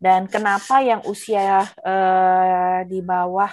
Dan kenapa yang usia uh, di bawah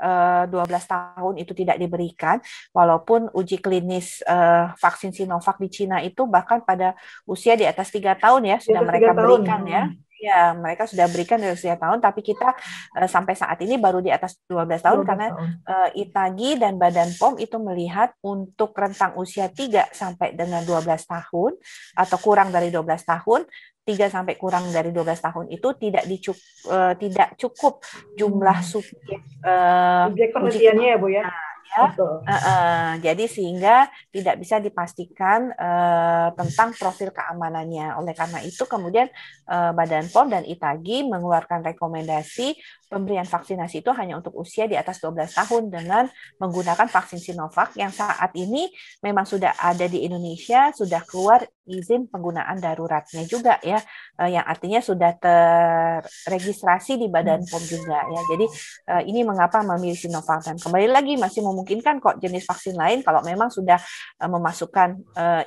12 eh, tahun itu tidak diberikan, walaupun uji klinis uh, vaksin Sinovac di Cina itu bahkan pada usia di atas tiga tahun ya sudah mereka berikan ya. Ya, mereka sudah berikan dari usia tahun, tapi kita uh, sampai saat ini baru di atas 12 tahun 12 karena Uh, Itagi dan Badan POM itu melihat untuk rentang usia 3 sampai dengan 12 tahun atau kurang dari 12 tahun 3 sampai kurang dari 12 tahun itu tidak dicuk uh, eh, tidak cukup jumlah hmm. subjek eh, uh, penelitiannya ya Bu ya. Ah, ya, uh, uh, jadi sehingga tidak bisa dipastikan uh, tentang profil keamanannya. Oleh karena itu kemudian uh, Badan POM dan ITAGI mengeluarkan rekomendasi pemberian vaksinasi itu hanya untuk usia di atas 12 tahun dengan menggunakan vaksin Sinovac yang saat ini memang sudah ada di Indonesia, sudah keluar izin penggunaan daruratnya juga ya eh, yang artinya sudah terregistrasi di Badan POM juga ya. Jadi eh, ini mengapa memilih Sinovac dan kembali lagi masih memungkinkan kok jenis vaksin lain kalau memang sudah eh, memasukkan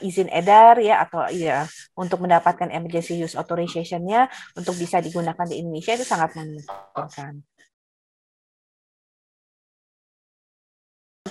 izin edar ya atau ya untuk mendapatkan emergency use authorization-nya untuk bisa digunakan di Indonesia itu sangat memungkinkan.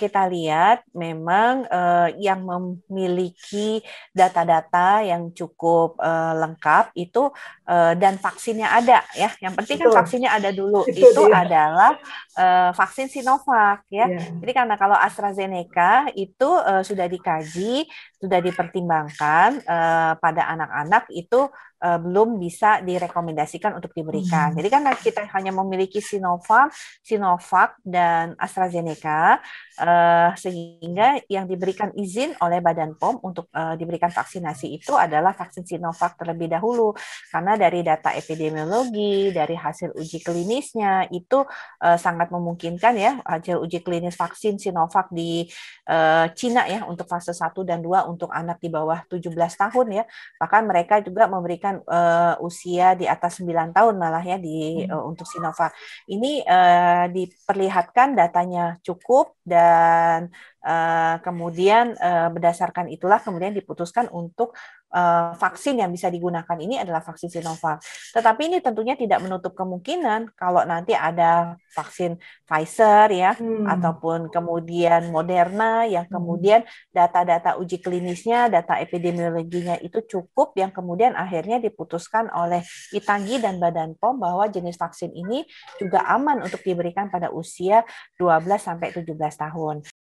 kita lihat memang uh, yang memiliki data-data yang cukup uh, lengkap itu uh, dan vaksinnya ada ya. Yang penting kan vaksinnya ada dulu. Itu, itu adalah uh, vaksin Sinovac ya. Yeah. Jadi karena kalau AstraZeneca itu uh, sudah dikaji, sudah dipertimbangkan uh, pada anak-anak itu uh, belum bisa direkomendasikan untuk diberikan. Hmm. Jadi kan kita hanya memiliki Sinovac, Sinovac dan AstraZeneca uh, sehingga yang diberikan izin oleh Badan POM untuk uh, diberikan vaksinasi itu adalah vaksin Sinovac terlebih dahulu karena dari data epidemiologi, dari hasil uji klinisnya itu uh, sangat memungkinkan ya hasil uji klinis vaksin Sinovac di uh, Cina ya untuk fase 1 dan 2 untuk anak di bawah 17 tahun ya. Bahkan mereka juga memberikan uh, usia di atas 9 tahun malah ya di uh, untuk Sinovac. Ini uh, diperlihatkan datanya cukup dan uh, kemudian uh, berdasarkan itulah kemudian diputuskan untuk Eh, vaksin yang bisa digunakan ini adalah vaksin Sinovac. Tetapi ini tentunya tidak menutup kemungkinan kalau nanti ada vaksin Pfizer ya hmm. ataupun kemudian Moderna yang hmm. kemudian data-data uji klinisnya, data epidemiologinya itu cukup yang kemudian akhirnya diputuskan oleh Itagi dan Badan POM bahwa jenis vaksin ini juga aman untuk diberikan pada usia 12 sampai 17 tahun.